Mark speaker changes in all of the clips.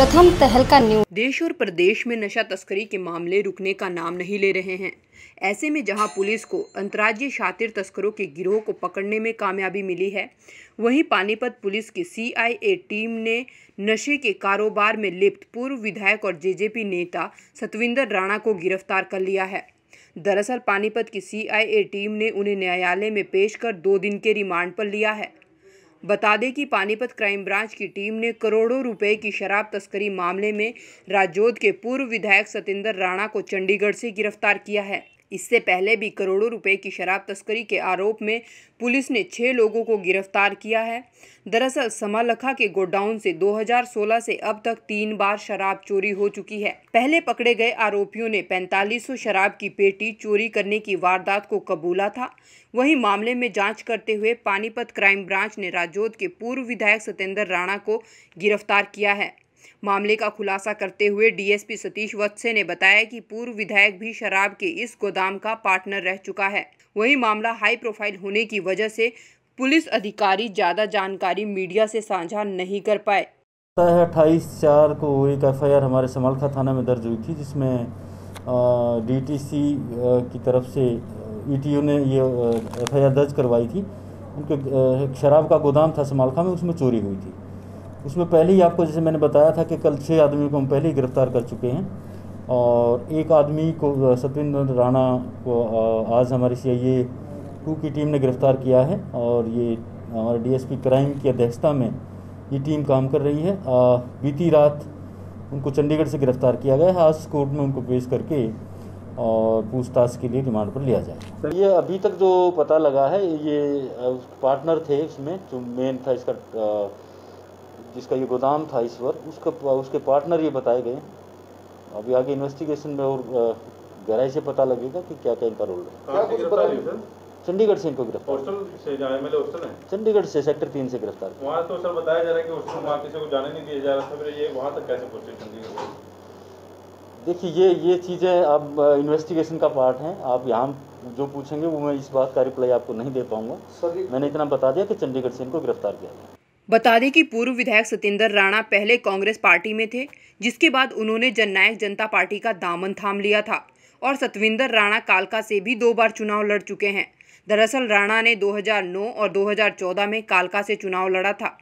Speaker 1: प्रथम का न्यूज देश और प्रदेश में नशा तस्करी के मामले रुकने का नाम नहीं ले रहे हैं ऐसे में जहां पुलिस को अंतर्राज्यीय शातिर तस्करों के गिरोह को पकड़ने में कामयाबी मिली है वहीं पानीपत पुलिस की सीआईए टीम ने नशे के कारोबार में लिप्त पूर्व विधायक और जेजेपी नेता सतविंदर राणा को गिरफ्तार कर लिया है दरअसल पानीपत की सीआईए टीम ने उन्हें न्यायालय में पेश कर दो दिन के रिमांड पर लिया है बता दें कि पानीपत क्राइम ब्रांच की टीम ने करोड़ों रुपए की शराब तस्करी मामले में राजौद के पूर्व विधायक सतेंद्र राणा को चंडीगढ़ से गिरफ्तार किया है इससे पहले भी करोड़ों रुपए की शराब तस्करी के आरोप में पुलिस ने छः लोगों को गिरफ्तार किया है दरअसल समालखा के गोडाउन से 2016 से अब तक तीन बार शराब चोरी हो चुकी है पहले पकड़े गए आरोपियों ने 4500 शराब की पेटी चोरी करने की वारदात को कबूला था वहीं मामले में जांच करते हुए पानीपत क्राइम ब्रांच ने राजौद के पूर्व विधायक सत्येंद्र राणा को गिरफ्तार किया है मामले का खुलासा करते हुए डीएसपी सतीश वत्से ने बताया कि पूर्व विधायक भी शराब के इस गोदाम का पार्टनर रह चुका है वही मामला हाई प्रोफाइल होने की वजह से पुलिस अधिकारी ज़्यादा जानकारी मीडिया से साझा नहीं कर पाए
Speaker 2: अट्ठाईस चार को एक एफ हमारे समालखा थाना में दर्ज हुई थी जिसमें सी की तरफ से ईटीयू ने ये एफ दर्ज करवाई थी उनके शराब का गोदाम था समालखा में उसमें चोरी हुई थी उसमें पहले ही आपको जैसे मैंने बताया था कि कल छः आदमी को हम पहले ही गिरफ़्तार कर चुके हैं और एक आदमी को सत्येंद्र राणा को आज हमारी सी आई टू की टीम ने गिरफ़्तार किया है और ये हमारे डीएसपी क्राइम की अध्यक्षता में ये टीम काम कर रही है आ, बीती रात उनको चंडीगढ़ से गिरफ़्तार किया गया है आज कोर्ट में उनको पेश करके और पूछताछ के लिए रिमांड पर लिया जाए ये अभी तक जो पता लगा है ये पार्टनर थे इसमें जो मेन था इसका जिसका ये गोदाम था इस वक्त उसका उसके पार्टनर ये बताए गए अभी आगे इन्वेस्टिगेशन में और गहराई से पता लगेगा कि क्या क्या इनका रोल है हाँ, चंडीगढ़ से इनको गिरफ्तार चंडीगढ़ से सेक्टर तीन से गिरफ्तार वहाँ तो सर बताया जा रहा है कि वहाँ किसी को जाने नहीं दिया जा रहा था फिर ये वहाँ तक कैसे पहुँचे चंडीगढ़ देखिए ये ये चीज़ें अब इन्वेस्टिगेशन का पार्ट है आप यहाँ जो पूछेंगे वो मैं इस बात का रिप्लाई आपको नहीं दे पाऊँगा मैंने इतना बता दिया कि चंडीगढ़ से इनको गिरफ्तार किया गया
Speaker 1: बता दें कि पूर्व विधायक सत्येंद्र राणा पहले कांग्रेस पार्टी में थे जिसके बाद उन्होंने जननायक जनता पार्टी का दामन थाम लिया था और सतविंदर राणा कालका से भी दो बार चुनाव लड़ चुके हैं दरअसल राणा ने 2009 और 2014 में कालका से चुनाव लड़ा था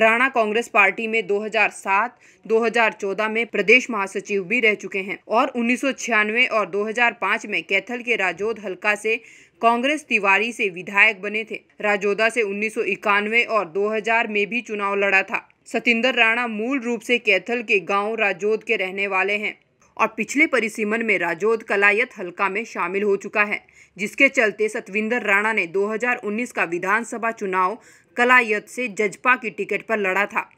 Speaker 1: राणा कांग्रेस पार्टी में 2007-2014 में प्रदेश महासचिव भी रह चुके हैं और उन्नीस और 2005 में कैथल के राजौद हल्का से कांग्रेस तिवारी से विधायक बने थे राजोदा से उन्नीस और 2000 में भी चुनाव लड़ा था सतिंदर राणा मूल रूप से कैथल के गांव राजोद के रहने वाले हैं और पिछले परिसीमन में राजोद कलायत हल्का में शामिल हो चुका है जिसके चलते सतविंदर राणा ने 2019 का विधानसभा चुनाव कलायत से जजपा की टिकट पर लड़ा था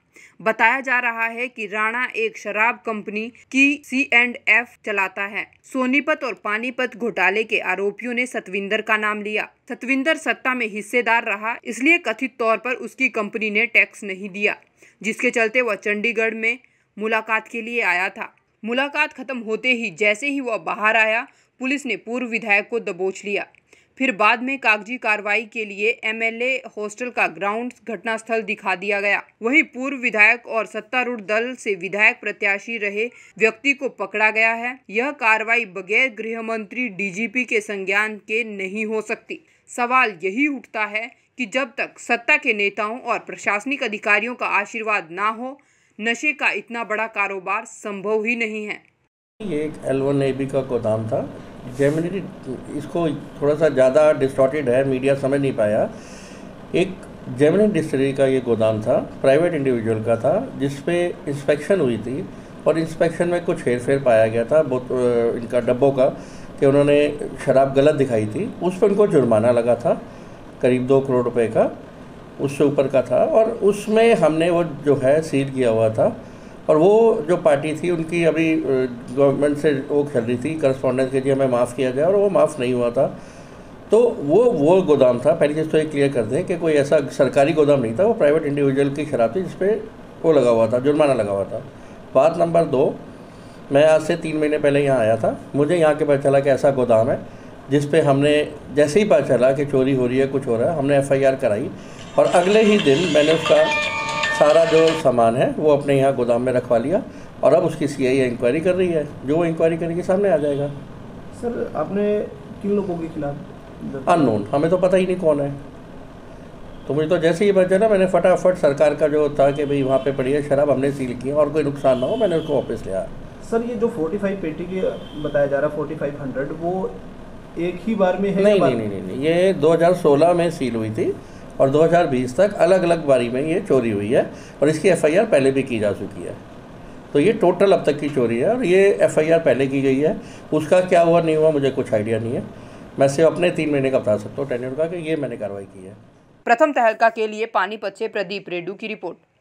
Speaker 1: बताया जा रहा है कि राणा एक शराब कंपनी की सी एंड एफ चलाता है सोनीपत और पानीपत घोटाले के आरोपियों ने सतविंदर का नाम लिया सतविंदर सत्ता में हिस्सेदार रहा इसलिए कथित तौर पर उसकी कंपनी ने टैक्स नहीं दिया जिसके चलते वह चंडीगढ़ में मुलाकात के लिए आया था मुलाकात खत्म होते ही जैसे ही वह बाहर आया पुलिस ने पूर्व विधायक को दबोच लिया फिर बाद में कागजी कार्रवाई के लिए एमएलए हॉस्टल का ग्राउंड घटनास्थल दिखा दिया गया वहीं पूर्व विधायक और सत्तारूढ़ दल से विधायक प्रत्याशी रहे व्यक्ति को पकड़ा गया है यह कार्रवाई बगैर गृह मंत्री डीजीपी के संज्ञान के नहीं हो सकती सवाल यही उठता है कि जब तक सत्ता के नेताओं और प्रशासनिक अधिकारियों का आशीर्वाद ना हो नशे का इतना बड़ा कारोबार संभव ही नहीं है
Speaker 3: ये एक एल वन ए बी का गोदाम था जेमिनी इसको थोड़ा सा ज़्यादा डिस्टॉटेड है मीडिया समझ नहीं पाया एक जेमिनी डिस्टरी का ये गोदाम था प्राइवेट इंडिविजुअल का था जिसपे इंस्पेक्शन हुई थी और इंस्पेक्शन में कुछ हेर फेर पाया गया था बहुत इनका डब्बों का कि उन्होंने शराब गलत दिखाई थी उस पर उनको जुर्माना लगा था करीब दो करोड़ रुपए का उससे ऊपर का था और उसमें हमने वो जो है सील किया हुआ था और वो जो पार्टी थी उनकी अभी गवर्नमेंट से वो खेल रही थी करस्पॉन्डेंस के लिए हमें माफ़ किया गया और वो माफ़ नहीं हुआ था तो वो वो गोदाम था पहली चीज़ तो ये क्लियर कर दें कि कोई ऐसा सरकारी गोदाम नहीं था वो प्राइवेट इंडिविजुअल की शराब थी जिसपे वो लगा हुआ था जुर्माना लगा हुआ था बात नंबर दो मैं आज से तीन महीने पहले यहाँ आया था मुझे यहाँ के पता चला कि ऐसा गोदाम है जिस पे हमने जैसे ही पता चला कि चोरी हो रही है कुछ हो रहा है हमने एफआईआर कराई और अगले ही दिन मैंने उसका सारा जो सामान है वो अपने यहाँ गोदाम में रखवा लिया और अब उसकी सी आई इंक्वायरी कर रही है जो वो इंक्वायरी करेगी सामने आ जाएगा सर आपने किन लोगों के खिलाफ अननोन हमें तो पता ही नहीं कौन है तो मुझे तो जैसे ही बचा ना मैंने फटाफट सरकार का जो था कि भाई वहाँ पे पड़ी है शराब हमने सील की और कोई नुकसान ना हो मैंने उसको वापस लिया
Speaker 2: सर ये जो 45 पेटी की बताया जा रहा है फोर्टी फाइव हंड्रेड वो एक ही
Speaker 3: बार में है नहीं नहीं, नहीं नहीं नहीं नहीं ये 2016 में सील हुई थी और 2020 तक अलग अलग बारी में ये चोरी हुई है और इसकी एफआईआर पहले भी की जा चुकी है तो ये टोटल अब तक की चोरी है और ये एफआईआर पहले की गई है उसका क्या हुआ नहीं हुआ मुझे कुछ आइडिया नहीं है मैं सिर्फ अपने तीन महीने का बता सकता हूँ टेन्यूर का कि ये मैंने कार्रवाई की है
Speaker 1: प्रथम तहलका के लिए पानीपत से प्रदीप रेडू की रिपोर्ट